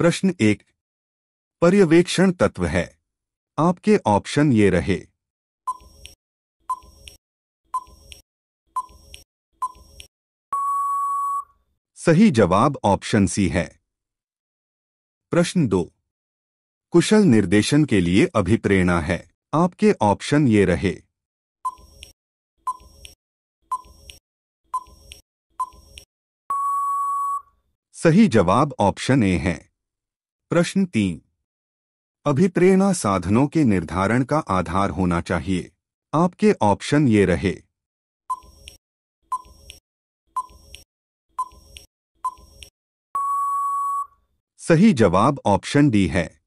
प्रश्न एक पर्यवेक्षण तत्व है आपके ऑप्शन ये रहे सही जवाब ऑप्शन सी है प्रश्न दो कुशल निर्देशन के लिए अभिप्रेरणा है आपके ऑप्शन ये रहे सही जवाब ऑप्शन ए है प्रश्न तीन अभिप्रेरणा साधनों के निर्धारण का आधार होना चाहिए आपके ऑप्शन ये रहे सही जवाब ऑप्शन डी है